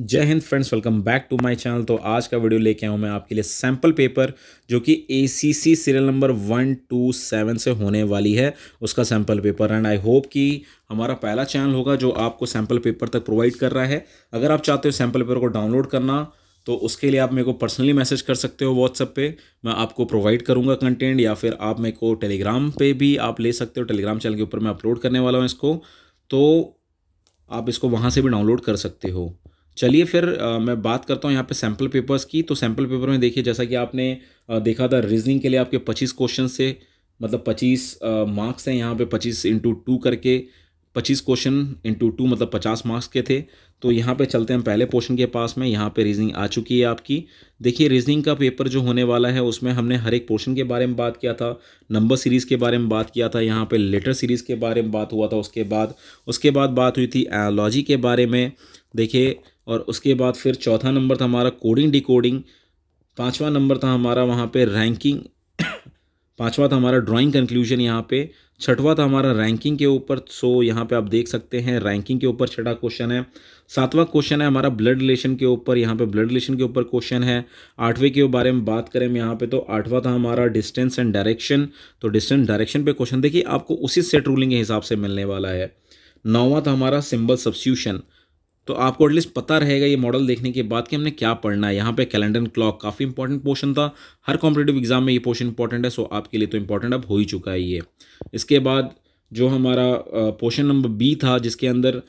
जय हिंद friends welcome back to my channel तो आज का वीडियो लेके आऊँ मैं आपके लिए सैंपल पेपर जो कि ACC serial number one two seven से होने वाली है उसका sample paper and I hope कि हमारा पहला चैनल होगा जो आपको सैंपल पेपर तक प्रोवाइड कर रहा है अगर आप चाहते हो सैंपल पेपर को डाउनलोड करना तो उसके लिए आप मेरे को पर्सनली मैसेज कर सकते हो व्हाट्सएप पे मैं आपको प्रोवाइड करूँगा कंटेंट या फिर आप मेरे को टेलीग्राम पे भी आप ले सकते हो टेलीग्राम चैनल के ऊपर मैं अपलोड करने वाला हूँ इसको तो आप इसको वहाँ से भी डाउनलोड कर सकते हो चलिए फिर आ, मैं बात करता हूँ यहाँ पे सैम्पल पेपर्स की तो सैम्पल पेपर में देखिए जैसा कि आपने आ, देखा था रीजनिंग के लिए आपके पच्चीस क्वेश्चन से मतलब पच्चीस मार्क्स हैं यहाँ पे पच्चीस इंटू टू करके पच्चीस क्वेश्चन इंटू टू मतलब पचास मार्क्स के थे तो यहाँ पे चलते हैं पहले पोर्शन के पास में यहाँ पे रीजनिंग आ चुकी है आपकी देखिए रीजनिंग का पेपर जो होने वाला है उसमें हमने हर एक पोर्शन के बारे में बात किया था नंबर सीरीज़ के बारे में बात किया था यहाँ पे लेटर सीरीज़ के बारे में बात हुआ था उसके बाद उसके बाद बात हुई थी एनोलॉजी के बारे में देखिए और उसके बाद फिर चौथा नंबर था हमारा कोडिंग डिकोडिंग पाँचवा नंबर था हमारा वहाँ पे रैंकिंग पाँचवा था हमारा ड्राइंग कंक्लूजन यहाँ पे छठवा था हमारा रैंकिंग के ऊपर सो यहाँ पे आप देख सकते हैं रैंकिंग के ऊपर छठा क्वेश्चन है सातवां क्वेश्चन है हमारा ब्लड रिलेशन के ऊपर यहाँ पे ब्लड रिलेशन के ऊपर क्वेश्चन है आठवें के बारे में बात करें यहाँ पे तो आठवां था हमारा डिस्टेंस एंड डायरेक्शन तो डिस्टेंस डायरेक्शन पे क्वेश्चन देखिए आपको उसी सेट रूलिंग के हिसाब से मिलने वाला है नौवां था हमारा सिंबल सब्स्यूशन तो आपको एटलीस्ट पता रहेगा ये मॉडल देखने के बाद कि हमने क्या पढ़ना है यहाँ पे कैलेंडर क्लॉक काफ़ी इंपॉर्टेंट पोर्शन था हर कॉम्पिटेटिव एग्जाम में ये पोर्शन इंपॉर्टेंट है सो आपके लिए तो इंपॉर्टेंट अब हो ही चुका है ये इसके बाद जो हमारा पोर्शन नंबर बी था जिसके अंदर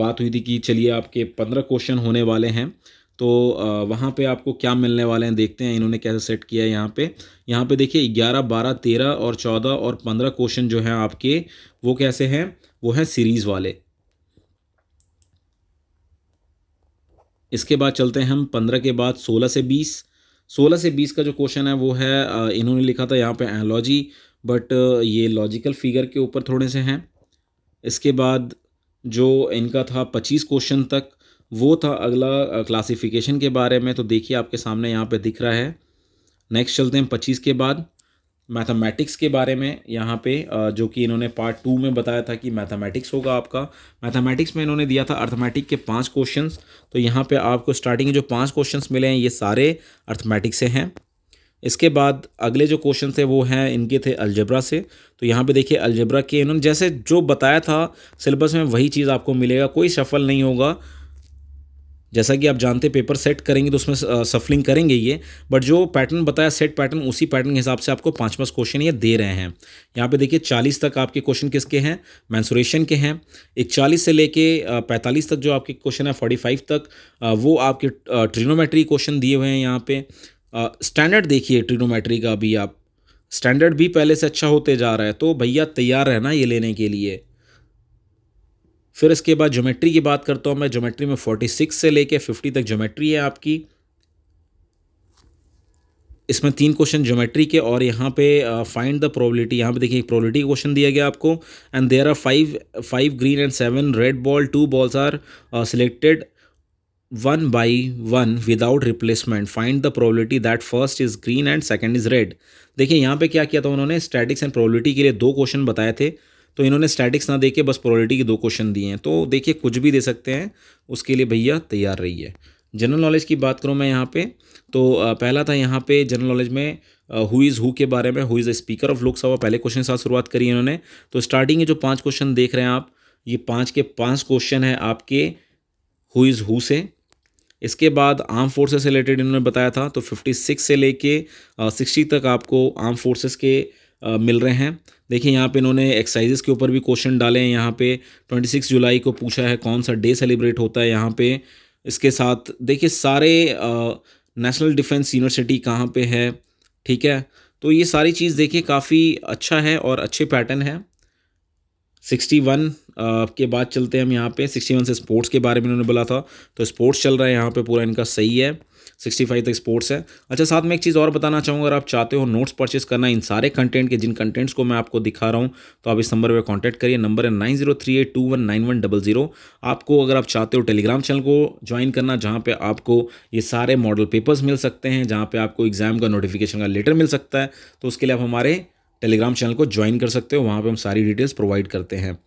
बात हुई थी कि चलिए आपके पंद्रह क्वेश्चन होने वाले हैं तो वहाँ पे आपको क्या मिलने वाले हैं देखते हैं इन्होंने कैसे सेट किया है यहाँ पे यहाँ पे देखिए ग्यारह बारह तेरह और चौदह और पंद्रह क्वेश्चन जो हैं आपके वो कैसे हैं वो हैं सीरीज़ वाले इसके बाद चलते हैं हम पंद्रह के बाद सोलह से बीस सोलह से बीस का जो क्वेश्चन है वो है इन्होंने लिखा था यहाँ पे एनोलॉजी बट ये लॉजिकल फिगर के ऊपर थोड़े से हैं इसके बाद जो इनका था पच्चीस क्वेश्चन तक वो था अगला क्लासिफिकेशन के बारे में तो देखिए आपके सामने यहाँ पे दिख रहा है नेक्स्ट चलते हैं पच्चीस के बाद मैथमेटिक्स के बारे में यहाँ पे जो कि इन्होंने पार्ट टू में बताया था कि मैथमेटिक्स होगा आपका मैथमेटिक्स में इन्होंने दिया था अर्थमेटिक के पांच क्वेश्चंस तो यहाँ पे आपको स्टार्टिंग के जो पांच क्वेश्चंस मिले हैं ये सारे अर्थमेटिक्स से हैं इसके बाद अगले जो क्वेश्चन थे वो हैं इनके थे अल्जबरा से तो यहाँ पे देखिए अलजब्रा के इन्होंने जैसे जो बताया था सिलेबस में वही चीज़ आपको मिलेगा कोई सफल नहीं होगा जैसा कि आप जानते पेपर सेट करेंगे तो उसमें सफलिंग करेंगे ये बट जो पैटर्न बताया सेट पैटर्न उसी पैटर्न के हिसाब से आपको पाँच पाँच क्वेश्चन ये दे रहे हैं यहाँ पे देखिए चालीस तक आपके क्वेश्चन किसके हैं मैंसुरेशन के हैं इकचालीस से लेके पैंतालीस तक जो आपके क्वेश्चन है फोर्टी फाइव तक वो आपके ट्रिनोमेट्री क्वेश्चन दिए हुए हैं यहाँ पर स्टैंडर्ड देखिए ट्रिनोमेट्री का भी आप स्टैंडर्ड भी पहले से अच्छा होते जा रहा है तो भैया तैयार रहना ये लेने के लिए फिर इसके बाद ज्योमेट्री की बात करता हूँ मैं ज्योमेट्री में 46 से लेके 50 तक ज्योमेट्री है आपकी इसमें तीन क्वेश्चन ज्योमेट्री के और यहाँ पे फाइंड द प्रोबेबिलिटी यहाँ पे देखिए प्रोबेबिलिटी क्वेश्चन दिया गया आपको and there are five five green and seven red ball two balls are selected one by one without replacement find the probability that first is green and second is red देखिए यहाँ पे क्या किया था उन्होंने स्टैटिक्स एंड प्रोबेबिलिटी के लिए दो क्वेश्चन बताए थे तो इन्होंने स्टैटिक्स ना देके बस प्रोबेबिलिटी के दो क्वेश्चन दिए हैं तो देखिए कुछ भी दे सकते हैं उसके लिए भैया तैयार रहिए जनरल नॉलेज की बात करूँ मैं यहाँ पे तो पहला था यहाँ पे जनरल नॉलेज में हु इज़ हु के बारे में who is speaker of Lok Sabha पहले क्वेश्चन के साथ शुरुआत करी इन्होंने तो स्टार्टिंग के जो पाँच क्वेश्चन देख रहे हैं आप ये पाँच के पाँच क्वेश्चन है आपके हु इज़ हु से इसके बाद आर्म फोर्सेस से रिलेटेड इन्होंने बताया था तो 56 से लेके 60 तक आपको आर्म फोर्सेस के आ, मिल रहे हैं देखिए यहाँ पे इन्होंने एक्साइजेस के ऊपर भी क्वेश्चन डाले हैं यहाँ पे 26 जुलाई को पूछा है कौन सा डे सेलिब्रेट होता है यहाँ पे इसके साथ देखिए सारे नेशनल डिफेंस यूनिवर्सिटी कहाँ पे है ठीक है तो ये सारी चीज़ देखिए काफ़ी अच्छा है और अच्छे पैटर्न है सिक्सटी वन के बाद चलते हैं हम यहाँ पे सिक्सटी वन से स्पोर्ट्स के बारे में उन्होंने बोला था तो स्पोर्ट्स चल रहा है यहाँ पे पूरा इनका सही है सिक्सटी फाइव तक स्पोर्ट्स है अच्छा साथ में एक चीज़ और बताना चाहूँगा अगर आप चाहते हो नोट्स परचेस करना इन सारे कंटेंट के जिन कंटेंट्स को मैं आपको दिखा रहा हूँ तो आप इस नंबर पर कॉन्टैक्ट करिए नंबर है nine zero three eight two one nine one double zero आपको अगर आप चाहते हो टेलीग्राम चैनल को ज्वाइन करना जहाँ पर आपको ये सारे मॉडल पेपर्स मिल सकते हैं जहाँ पर आपको एग्जाम का नोटिफिकेशन का लेटर मिल सकता है तो उसके लिए आप हमारे टेलीग्राम चैनल को ज्वाइन कर सकते हो वहाँ पर हम सारी डिटेल्स प्रोवाइड करते हैं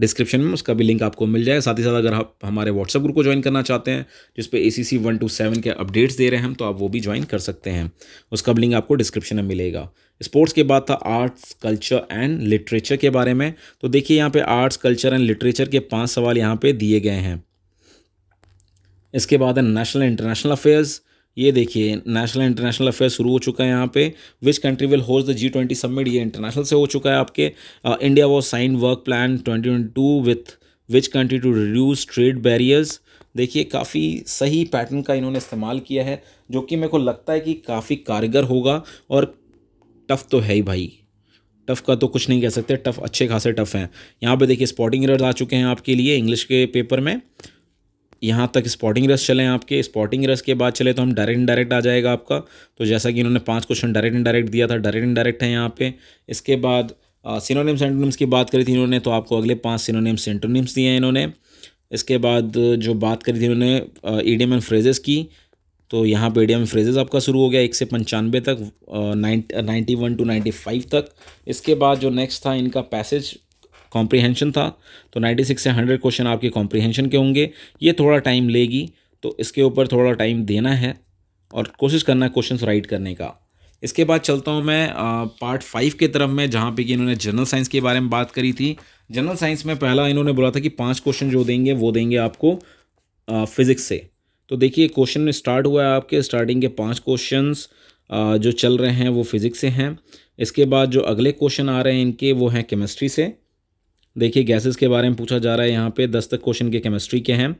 डिस्क्रिप्शन में उसका भी लिंक आपको मिल जाएगा साथ ही साथ अगर आप हमारे व्हाट्सअप ग्रुप को ज्वाइन करना चाहते हैं जिस पर A C C one two seven के अपडेट्स दे रहे हैं हम तो आप वो भी ज्वाइन कर सकते हैं उसका भी लिंक आपको डिस्क्रिप्शन में मिलेगा स्पोर्ट्स के बाद था आर्ट्स कल्चर एंड लिटरेचर के बारे में तो देखिए यहाँ पे आर्ट्स कल्चर एंड लिटरेचर के पाँच सवाल यहाँ पर दिए गए हैं इसके बाद है नेशनल इंटरनेशनल अफेयर्स ये देखिए नेशनल इंटरनेशनल अफेयर शुरू हो चुका है यहाँ पे which country will host the G twenty summit ये इंटरनेशनल से हो चुका है आपके India was sign work plan twenty twenty two with which country to reduce trade barriers देखिए काफ़ी सही पैटर्न का इन्होंने इस्तेमाल किया है जो कि मेरे को लगता है कि काफ़ी कारगर होगा और टफ़ तो है ही भाई टफ़ का तो कुछ नहीं कह सकते टफ़ अच्छे खासे टफ़ हैं यहाँ पे देखिए स्पॉटिंग एरर्स आ चुके हैं आपके लिए इंग्लिश के पेपर में यहाँ तक स्पॉटिंग रस चले आपके स्पॉटिंग रस के बाद चले तो हम डायरेक्ट डायरेक्ट आ जाएगा आपका तो जैसा कि इन्होंने पाँच क्वेश्चन डायरेक्ट डायरेक्ट दिया था डायरेक्ट डायरेक्ट है यहाँ पे इसके बाद सिनोनिम सेंटोनिम्स की बात करी थी इन्होंने तो आपको अगले पाँच सिनोनिम सेंटोनिम्स दिए हैं इन्होंने इसके बाद जो बात करी थी इन्होंने ईडीएम एंड फ्रेजेस की तो यहाँ पे ईडीएम फ्रेजेस आपका शुरू हो गया एक से पंचानवे तक ninety one to ninety five तक इसके बाद जो नेक्स्ट था इनका पैसेज कॉम्प्रीहेंशन था तो 96 से 100 क्वेश्चन आपके कॉम्प्रीहेंशन के होंगे ये थोड़ा टाइम लेगी तो इसके ऊपर थोड़ा टाइम देना है और कोशिश करना है क्वेश्चन राइट करने का इसके बाद चलता हूँ मैं आ, पार्ट फाइव के तरफ में जहाँ पे कि इन्होंने जनरल साइंस के बारे में बात करी थी जनरल साइंस में पहला इन्होंने बोला था कि पांच क्वेश्चन जो देंगे वो देंगे आपको फिज़िक्स से तो देखिए क्वेश्चन स्टार्ट हुआ है आपके स्टार्टिंग के पाँच क्वेश्चन जो चल रहे हैं वो फिज़िक्स से हैं इसके बाद जो अगले क्वेश्चन आ रहे हैं इनके वो हैं केमिस्ट्री से देखिए गैसेस के बारे में पूछा जा रहा है यहाँ पे दस तक क्वेश्चन के केमिस्ट्री के हैं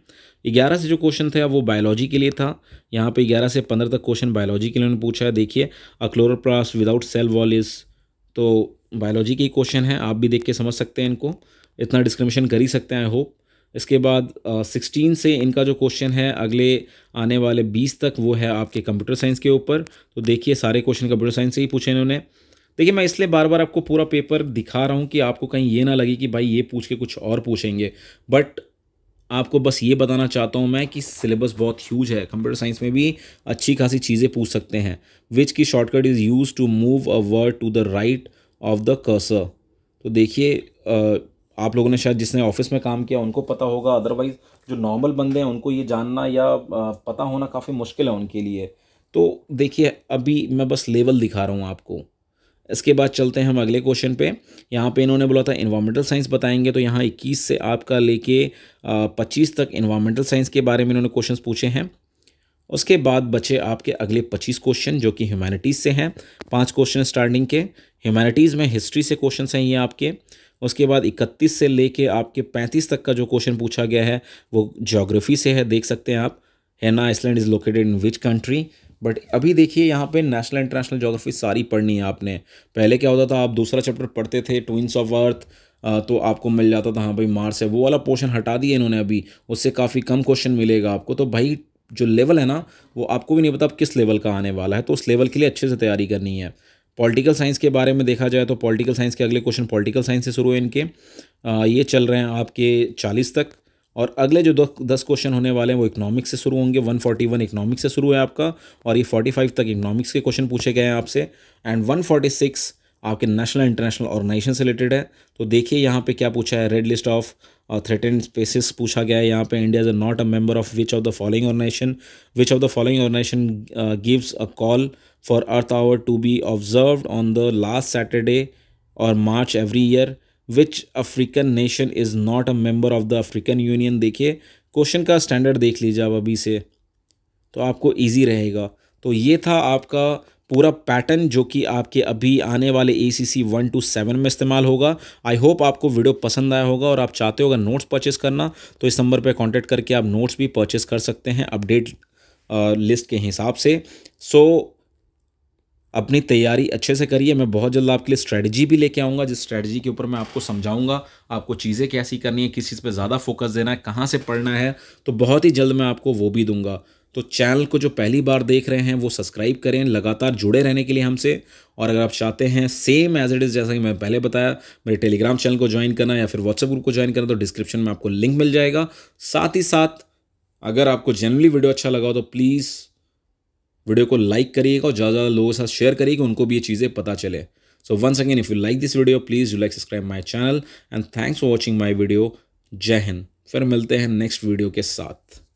ग्यारह से जो क्वेश्चन था वो बायोलॉजी के लिए था यहाँ पे ग्यारह से पंद्रह तक क्वेश्चन बायोलॉजी के लिए उन्होंने पूछा है देखिए a chloroplast without cell wall is तो बायोलॉजी के क्वेश्चन हैं आप भी देख के समझ सकते हैं इनको इतना डिस्क्रिमिनेशन कर ही सकते हैं आई होप इसके बाद सिक्सटीन से इनका जो क्वेश्चन है अगले आने वाले बीस तक वो है आपके कंप्यूटर साइंस के ऊपर तो देखिए सारे क्वेश्चन कंप्यूटर साइंस से ही पूछे इन्होंने देखिए मैं इसलिए बार बार आपको पूरा पेपर दिखा रहा हूँ कि आपको कहीं ये ना लगे कि भाई ये पूछ के कुछ और पूछेंगे बट आपको बस ये बताना चाहता हूँ मैं कि सिलेबस बहुत ह्यूज है कंप्यूटर साइंस में भी अच्छी खासी चीज़ें पूछ सकते हैं विच की shortcut is use to move a word to the right of the cursor तो देखिए आप लोगों ने शायद जिसने ऑफिस में काम किया उनको पता होगा अदरवाइज़ जो नॉर्मल बंदे हैं उनको ये जानना या पता होना काफ़ी मुश्किल है उनके लिए तो देखिए अभी मैं बस लेवल दिखा रहा हूँ आपको इसके बाद चलते हैं हम अगले क्वेश्चन पे यहाँ पे इन्होंने बोला था इन्वामेंटल साइंस बताएंगे तो यहाँ इक्कीस से आपका लेके पच्चीस तक इन्वामेंटल साइंस के बारे में इन्होंने क्वेश्चन पूछे हैं उसके बाद बचे आपके अगले पच्चीस क्वेश्चन जो कि ह्यूमैनिटीज़ से हैं पाँच क्वेश्चन स्टार्टिंग के ह्यूमैनिटीज़ में हिस्ट्री से क्वेश्चन हैं ये आपके उसके बाद इकतीस से लेके आपके पैंतीस तक का जो क्वेश्चन पूछा गया है वो जोग्राफी से है देख सकते हैं आप है ना Iceland is located in which country but अभी देखिए यहाँ पे नेशनल इंटरनेशनल जोग्राफी सारी पढ़नी है आपने पहले क्या होता था आप दूसरा चैप्टर पढ़ते थे ट्विंस ऑफ अर्थ तो आपको मिल जाता था हाँ भाई मार्स है वो वाला पोर्शन हटा दिया इन्होंने अभी उससे काफ़ी कम क्वेश्चन मिलेगा आपको तो भाई जो लेवल है ना वो आपको भी नहीं पता किस लेवल का आने वाला है तो उस लेवल के लिए अच्छे से तैयारी करनी है पॉलिटिकल साइंस के बारे में देखा जाए तो पॉलिटिकल साइंस के अगले क्वेश्चन पॉलिटिकल साइंस से शुरू है इनके आ, ये चल रहे हैं आपके चालीस तक और अगले जो दस क्वेश्चन होने वाले हैं वो इकोनॉमिक्स से शुरू होंगे 141 इकोनॉमिक्स से शुरू है आपका और ये 45 तक इकोनॉमिक्स के क्वेश्चन पूछे गए हैं आपसे एंड 146 आपके नेशनल इंटरनेशनल ऑर्गेनाइजेशन से रिलेटेड है तो देखिए यहाँ पे क्या पूछा है red list of threaten species पूछा गया है यहाँ पे India is not a member of which of the following organisation which of the following organisation gives a call for earth hour to be observe on the last Saturday और March every year which African nation is not a member of the African union देखिए question का standard देख लीजिए आप अभी से तो आपको ईजी रहेगा तो ये था आपका पूरा पैटर्न जो कि आपके अभी आने वाले A C C one two seven में इस्तेमाल होगा आई होप आपको वीडियो पसंद आया होगा और आप चाहते होगा नोट्स परचेस करना तो इस नंबर पर कॉन्टैक्ट करके आप नोट्स भी परचेस कर सकते हैं अपडेट लिस्ट के हिसाब से सो so, अपनी तैयारी अच्छे से करिए मैं बहुत जल्द आपके लिए स्ट्रैटेजी भी लेके आऊँगा जिस स्ट्रैटेजी के ऊपर मैं आपको समझाऊंगा आपको चीज़ें कैसी करनी है किस चीज़ पर ज़्यादा फोकस देना है कहाँ से पढ़ना है तो बहुत ही जल्द मैं आपको वो भी दूंगा तो चैनल को जो पहली बार देख रहे हैं वो सब्सक्राइब करें लगातार जुड़े रहने के लिए हमसे और अगर आप चाहते हैं सेम एज इट इज़ जैसा कि मैं पहले बताया मेरे टेलीग्राम चैनल को ज्वाइन करना या फिर व्हाट्सएप ग्रुप को ज्वाइन करना तो डिस्क्रिप्शन में आपको लिंक मिल जाएगा साथ ही साथ अगर आपको जनरली वीडियो अच्छा लगा तो प्लीज़ वीडियो को लाइक करिएगा और ज़्यादा ज़्यादा लोगों के साथ शेयर करिए कि उनको भी ये चीज़ें पता चले so once again if you like this video please you like subscribe my channel and thanks for watching my video जय हिंद फिर मिलते हैं नेक्स्ट वीडियो के साथ